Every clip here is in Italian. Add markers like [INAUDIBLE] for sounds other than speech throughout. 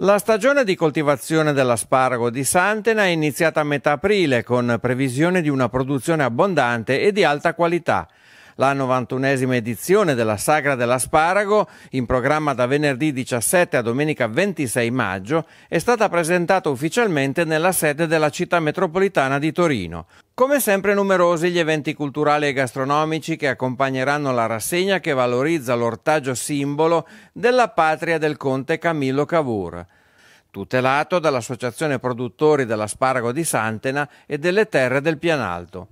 La stagione di coltivazione dell'asparago di Santena è iniziata a metà aprile con previsione di una produzione abbondante e di alta qualità. La 91esima edizione della Sagra dell'Asparago, in programma da venerdì 17 a domenica 26 maggio, è stata presentata ufficialmente nella sede della città metropolitana di Torino. Come sempre numerosi gli eventi culturali e gastronomici che accompagneranno la rassegna che valorizza l'ortaggio simbolo della patria del conte Camillo Cavour, tutelato dall'Associazione Produttori dell'Asparago di Santena e delle Terre del Pianalto.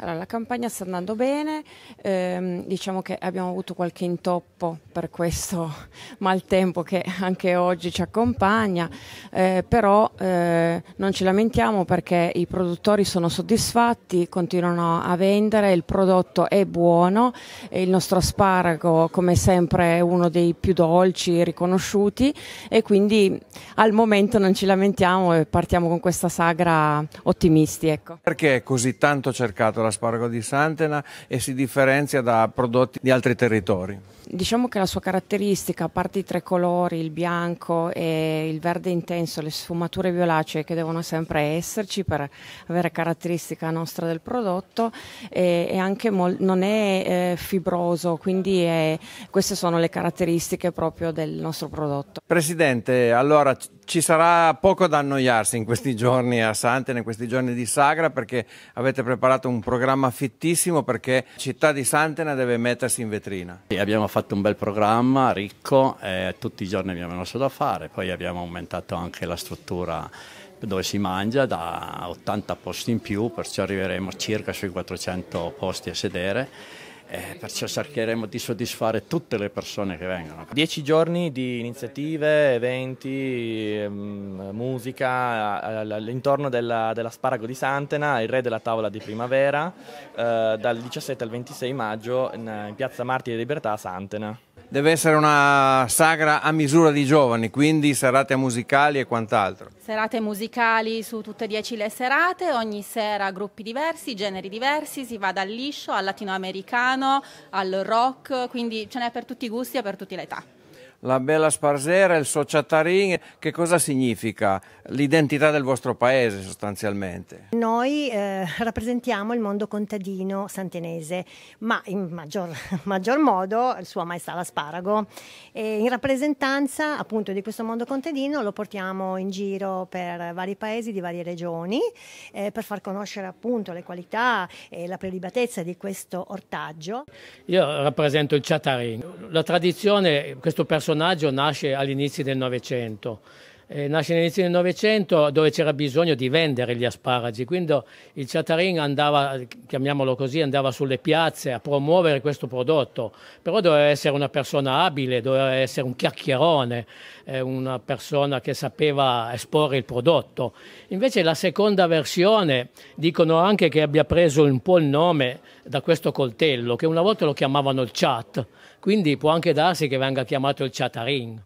Allora, la campagna sta andando bene, ehm, diciamo che abbiamo avuto qualche intoppo per questo [LAUGHS] maltempo che anche oggi ci accompagna, eh, però eh, non ci lamentiamo perché i produttori sono soddisfatti, continuano a vendere, il prodotto è buono, il nostro asparago come sempre è uno dei più dolci riconosciuti e quindi al momento non ci lamentiamo e partiamo con questa sagra ottimisti. Ecco. Perché è così tanto cercato la dell'asparago di Santena e si differenzia da prodotti di altri territori? Diciamo che la sua caratteristica, a parte i tre colori, il bianco e il verde intenso, le sfumature violacee che devono sempre esserci per avere caratteristica nostra del prodotto, e, e anche mol- non è eh, fibroso, quindi è, queste sono le caratteristiche proprio del nostro prodotto. Presidente, allora ci sarà poco da annoiarsi in questi giorni a Santena, in questi giorni di sagra, perché avete preparato un programma fittissimo perché Città di Santena deve mettersi in vetrina. Sì, abbiamo fatto un bel programma ricco, eh, tutti i giorni abbiamo il nostro da fare, poi abbiamo aumentato anche la struttura dove si mangia da 80 posti in più, perciò arriveremo circa sui 400 posti a sedere eh, perciò cercheremo di soddisfare tutte le persone che vengono. Dieci giorni di iniziative, eventi, ehm, musica all'intorno della, dell'Asparago di Santena, il re della tavola di primavera, eh, dal 17 al 26 maggio in, in piazza Martire di Libertà a Santena deve essere una sagra a misura di giovani, quindi serate musicali e quant'altro. Serate musicali su tutte e dieci le serate, ogni sera gruppi diversi, generi diversi, si va dal liscio al latinoamericano, al rock, quindi ce n'è per tutti i gusti e per tutte le età la bella Sparsera, il sociatarin, che cosa significa? L'identità del vostro paese sostanzialmente. Noi eh, rappresentiamo il mondo contadino santinese, ma in maggior, [LAUGHS] maggior modo il Sua Maestà l'Asparago. E in rappresentanza appunto di questo mondo contadino lo portiamo in giro per vari paesi di varie regioni eh, per far conoscere appunto le qualità e la prelibatezza di questo ortaggio. Io rappresento il Ciatarin, la tradizione, questo personaggio personaggio nasce all'inizio del Novecento eh, nasce all'inizio del Novecento dove c'era bisogno di vendere gli asparagi, quindi il Chatarin andava, chiamiamolo così, andava sulle piazze a promuovere questo prodotto, però doveva essere una persona abile, doveva essere un chiacchierone, eh, una persona che sapeva esporre il prodotto. Invece la seconda versione dicono anche che abbia preso un po' il nome da questo coltello, che una volta lo chiamavano il chat, quindi può anche darsi che venga chiamato il Chatarin.